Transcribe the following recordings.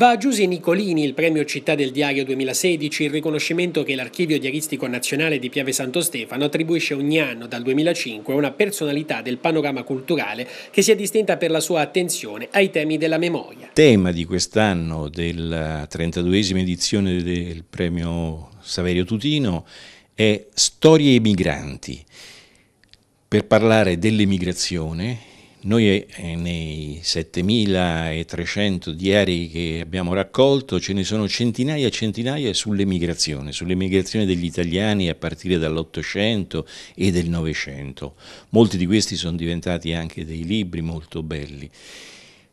Va a Giuse Nicolini il premio Città del Diario 2016, il riconoscimento che l'Archivio Diaristico Nazionale di Piave Santo Stefano attribuisce ogni anno dal 2005 a una personalità del panorama culturale che si è distinta per la sua attenzione ai temi della memoria. tema di quest'anno della 32esima edizione del premio Saverio Tutino è Storie ai migranti. Per parlare dell'emigrazione noi eh, nei 7.300 diari che abbiamo raccolto ce ne sono centinaia e centinaia sull'emigrazione, sull'emigrazione degli italiani a partire dall'Ottocento e del Novecento. Molti di questi sono diventati anche dei libri molto belli.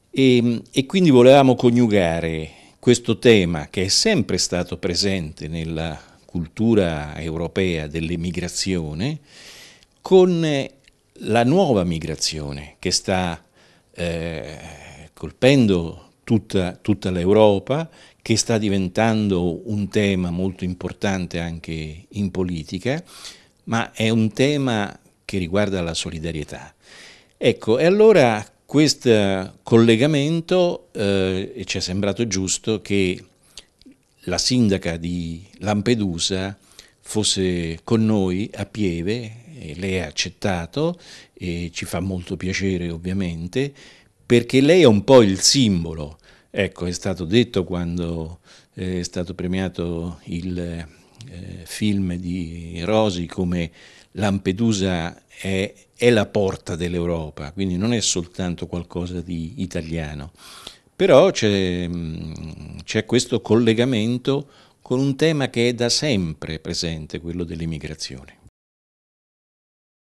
E, ehm, e quindi volevamo coniugare questo tema che è sempre stato presente nella cultura europea dell'emigrazione con eh, la nuova migrazione che sta eh, colpendo tutta, tutta l'Europa, che sta diventando un tema molto importante anche in politica, ma è un tema che riguarda la solidarietà. Ecco, e allora questo collegamento eh, ci è sembrato giusto che la sindaca di Lampedusa fosse con noi a Pieve e lei ha accettato e ci fa molto piacere ovviamente, perché lei è un po' il simbolo. Ecco, è stato detto quando eh, è stato premiato il eh, film di Rosi come Lampedusa è, è la porta dell'Europa, quindi non è soltanto qualcosa di italiano. Però c'è, c'è questo collegamento con un tema che è da sempre presente, quello dell'immigrazione.